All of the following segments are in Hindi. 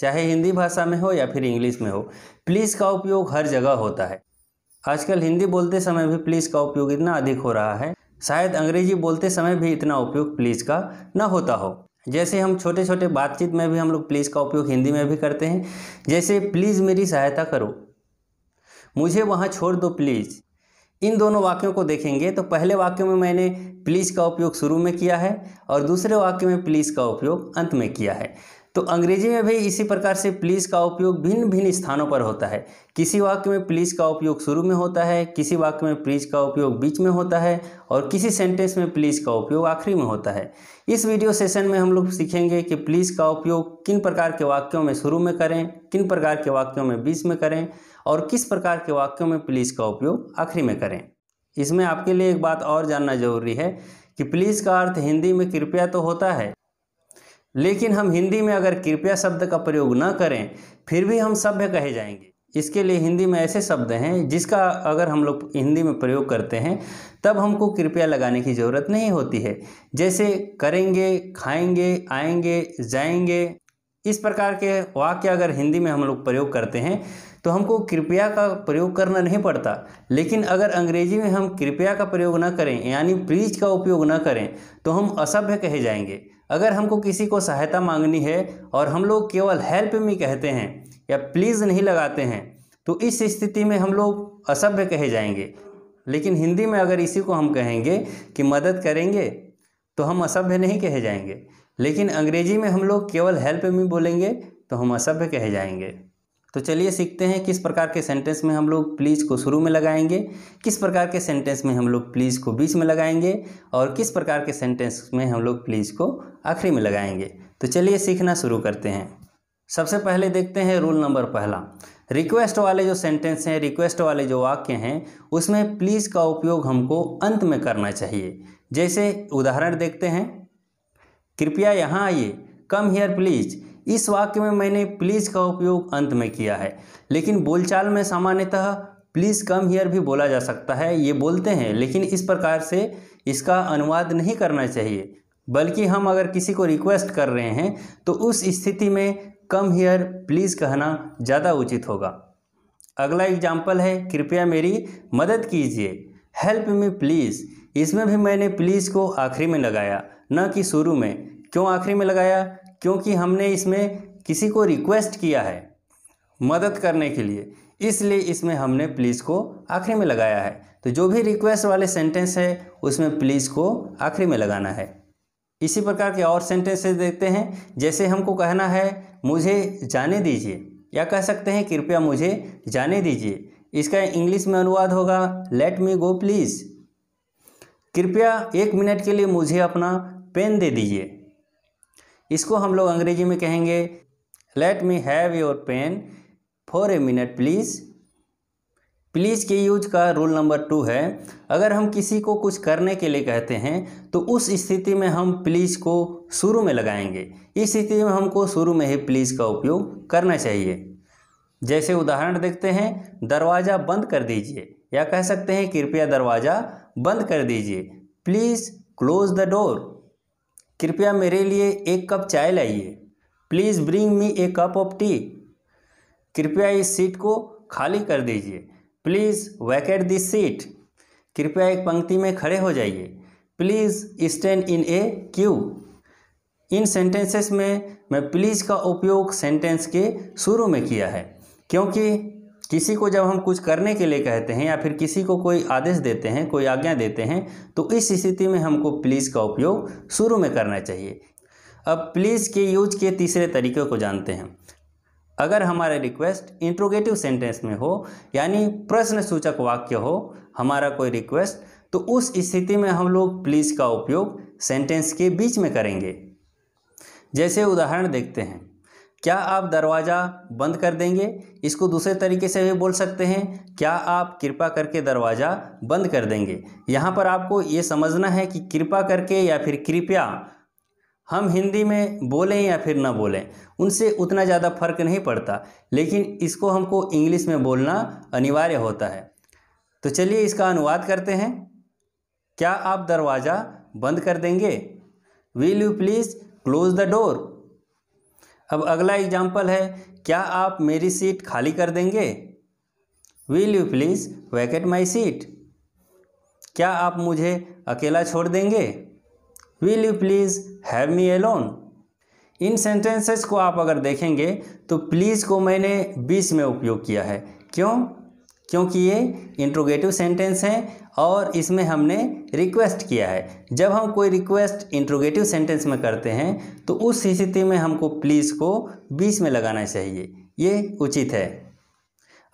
चाहे हिंदी भाषा में हो या फिर इंग्लिश में हो प्लीज़ का उपयोग हर जगह होता है आजकल हिंदी बोलते समय भी प्लीज़ का उपयोग इतना अधिक हो रहा है शायद अंग्रेजी बोलते समय भी इतना उपयोग प्लीज़ का न होता हो जैसे हम छोटे छोटे बातचीत में भी हम लोग प्लीज़ का उपयोग हिंदी में भी करते हैं जैसे प्लीज़ मेरी सहायता करो मुझे वहाँ छोड़ दो प्लीज़ इन दोनों वाक्यों को देखेंगे तो पहले वाक्य में मैंने प्लीज़ का उपयोग शुरू में किया है और दूसरे वाक्य में प्लीज़ का उपयोग अंत में किया है तो अंग्रेजी में भी इसी प्रकार से प्लीज़ का उपयोग भिन्न भिन्न स्थानों पर होता है किसी वाक्य में प्लीज़ का उपयोग शुरू में होता है किसी वाक्य में प्लीज़ का उपयोग बीच में होता है और किसी सेंटेंस में प्लीज़ का उपयोग आखिरी में होता है इस वीडियो सेशन में हम लोग सीखेंगे कि प्लीज़ का उपयोग किन प्रकार के वाक्यों में शुरू में करें किन प्रकार के वाक्यों में बीच में करें और किस प्रकार के वाक्यों में प्लीज़ का उपयोग आखिरी में करें इसमें आपके लिए एक बात और जानना जरूरी है कि प्लीज़ का अर्थ हिंदी में कृपया तो होता है लेकिन हम हिंदी में अगर कृपया शब्द का प्रयोग न करें फिर भी हम सभ्य कहे जाएंगे इसके लिए हिंदी में ऐसे शब्द हैं जिसका अगर हम लोग हिंदी में प्रयोग करते हैं तब हमको कृपया लगाने की ज़रूरत नहीं होती है जैसे करेंगे खाएंगे आएंगे जाएंगे इस प्रकार के वाक्य अगर हिंदी में हम लोग प्रयोग करते हैं तो हमको कृपया का प्रयोग करना नहीं पड़ता लेकिन अगर अंग्रेजी में हम कृपया का प्रयोग न करें यानी प्लीज का उपयोग न करें तो हम असभ्य कहे जाएंगे अगर हमको किसी को सहायता मांगनी है और हम लोग केवल हेल्प में कहते हैं या प्लीज़ नहीं लगाते हैं तो इस स्थिति में हम लोग असभ्य कहे जाएंगे लेकिन हिंदी में अगर इसी को हम कहेंगे कि मदद करेंगे तो हम असभ्य नहीं कहे जाएंगे लेकिन अंग्रेजी में हम लोग केवल हेल्प में बोलेंगे तो हम असभ्य कहे जाएंगे तो चलिए सीखते हैं किस प्रकार के सेंटेंस में हम लोग प्लीज़ को शुरू में लगाएंगे किस प्रकार के सेंटेंस में हम लोग प्लीज़ को बीच में लगाएंगे और किस प्रकार के सेंटेंस में हम लोग प्लीज़ को आखिरी में लगाएंगे तो चलिए सीखना शुरू करते हैं सबसे पहले देखते हैं रूल नंबर पहला रिक्वेस्ट वाले जो सेंटेंस हैं रिक्वेस्ट वाले जो वाक्य हैं उसमें प्लीज़ का उपयोग हमको अंत में करना चाहिए जैसे उदाहरण देखते हैं कृपया यहाँ आइए कम हेयर प्लीज़ इस वाक्य में मैंने प्लीज़ का उपयोग अंत में किया है लेकिन बोलचाल में सामान्यतः प्लीज़ कम हियर भी बोला जा सकता है ये बोलते हैं लेकिन इस प्रकार से इसका अनुवाद नहीं करना चाहिए बल्कि हम अगर किसी को रिक्वेस्ट कर रहे हैं तो उस स्थिति में कम हियर प्लीज़ कहना ज़्यादा उचित होगा अगला एग्जाम्पल है कृपया मेरी मदद कीजिए हेल्प मी प्लीज़ इसमें भी मैंने प्लीज़ को आखिरी में लगाया न कि शुरू में क्यों आखिरी में लगाया क्योंकि हमने इसमें किसी को रिक्वेस्ट किया है मदद करने के लिए इसलिए इसमें हमने प्लीज़ को आखिरी में लगाया है तो जो भी रिक्वेस्ट वाले सेंटेंस है उसमें प्लीज़ को आखिरी में लगाना है इसी प्रकार के और सेंटेंसेस देखते हैं जैसे हमको कहना है मुझे जाने दीजिए या कह सकते हैं कृपया मुझे जाने दीजिए इसका इंग्लिश में अनुवाद होगा लेट मी गो प्लीज़ कृपया एक मिनट के लिए मुझे अपना पेन दे दीजिए इसको हम लोग अंग्रेजी में कहेंगे let me have your pen for a minute please please के यूज का रूल नंबर टू है अगर हम किसी को कुछ करने के लिए कहते हैं तो उस स्थिति में हम प्लीज़ को शुरू में लगाएंगे इस स्थिति में हमको शुरू में ही प्लीज़ का उपयोग करना चाहिए जैसे उदाहरण देखते हैं दरवाज़ा बंद कर दीजिए या कह सकते हैं कृपया दरवाज़ा बंद कर दीजिए प्लीज़ क्लोज़ द डोर कृपया मेरे लिए एक कप चाय लाइए please bring me a cup of tea कृपया इस सीट को खाली कर दीजिए प्लीज़ वैकेट दिस सीट कृपया एक पंक्ति में खड़े हो जाइए please stand in a queue इन सेंटेंसेस में मैं प्लीज़ का उपयोग सेंटेंस के शुरू में किया है क्योंकि किसी को जब हम कुछ करने के लिए कहते हैं या फिर किसी को कोई आदेश देते हैं कोई आज्ञा देते हैं तो इस स्थिति में हमको प्लीज़ का उपयोग शुरू में करना चाहिए अब प्लीज़ के यूज के तीसरे तरीके को जानते हैं अगर हमारा रिक्वेस्ट इंट्रोगेटिव सेंटेंस में हो यानी प्रश्न सूचक वाक्य हो हमारा कोई रिक्वेस्ट तो उस स्थिति में हम लोग प्लीज़ का उपयोग सेंटेंस के बीच में करेंगे जैसे उदाहरण देखते हैं क्या आप दरवाज़ा बंद कर देंगे इसको दूसरे तरीके से भी बोल सकते हैं क्या आप कृपा करके दरवाज़ा बंद कर देंगे यहाँ पर आपको ये समझना है कि कृपा करके या फिर कृपया हम हिंदी में बोलें या फिर ना बोलें उनसे उतना ज़्यादा फर्क नहीं पड़ता लेकिन इसको हमको इंग्लिश में बोलना अनिवार्य होता है तो चलिए इसका अनुवाद करते हैं क्या आप दरवाज़ा बंद कर देंगे will you please close the door अब अगला एग्जाम्पल है क्या आप मेरी सीट खाली कर देंगे will you please vacate my seat क्या आप मुझे अकेला छोड़ देंगे will you please have me alone इन सेंटेंसेस को आप अगर देखेंगे तो प्लीज़ को मैंने बीच में उपयोग किया है क्यों क्योंकि ये इंट्रोगेटिव सेंटेंस हैं और इसमें हमने रिक्वेस्ट किया है जब हम कोई रिक्वेस्ट इंट्रोगेटिव सेंटेंस में करते हैं तो उस स्थिति में हमको प्लीज़ को बीच में लगाना चाहिए ये उचित है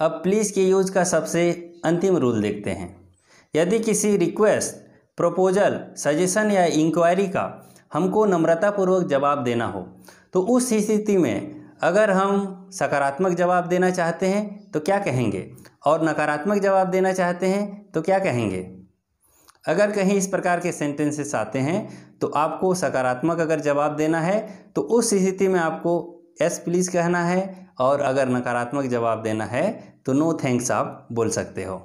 अब प्लीज़ के यूज का सबसे अंतिम रूल देखते हैं यदि किसी रिक्वेस्ट प्रपोजल सजेशन या इंक्वायरी का हमको नम्रतापूर्वक जवाब देना हो तो उस स्थिति में अगर हम सकारात्मक जवाब देना चाहते हैं तो क्या कहेंगे और नकारात्मक जवाब देना चाहते हैं तो क्या कहेंगे अगर कहीं इस प्रकार के सेंटेंसेस आते हैं तो आपको सकारात्मक अगर जवाब देना है तो उस स्थिति में आपको यस प्लीज़ कहना है और अगर नकारात्मक जवाब देना है तो नो थैंक्स आप बोल सकते हो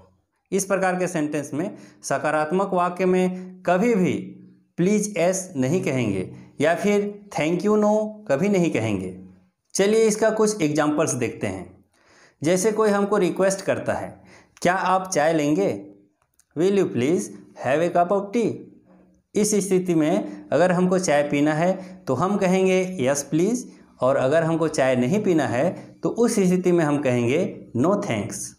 इस प्रकार के सेंटेंस में सकारात्मक वाक्य में कभी भी प्लीज़ एस नहीं कहेंगे या फिर थैंक यू नो कभी नहीं कहेंगे चलिए इसका कुछ एग्जाम्पल्स देखते हैं जैसे कोई हमको रिक्वेस्ट करता है क्या आप चाय लेंगे will you please have a cup of tea इस स्थिति में अगर हमको चाय पीना है तो हम कहेंगे यस प्लीज़ और अगर हमको चाय नहीं पीना है तो उस स्थिति में हम कहेंगे नो थैंक्स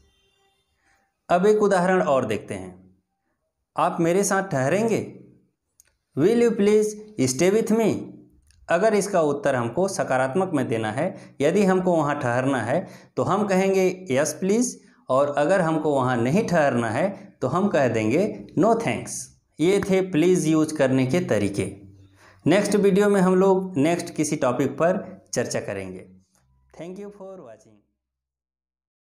अब एक उदाहरण और देखते हैं आप मेरे साथ ठहरेंगे will you please stay with me अगर इसका उत्तर हमको सकारात्मक में देना है यदि हमको वहाँ ठहरना है तो हम कहेंगे यस प्लीज़ और अगर हमको वहाँ नहीं ठहरना है तो हम कह देंगे नो थैंक्स ये थे प्लीज़ यूज करने के तरीके नेक्स्ट वीडियो में हम लोग नेक्स्ट किसी टॉपिक पर चर्चा करेंगे थैंक यू फॉर वॉचिंग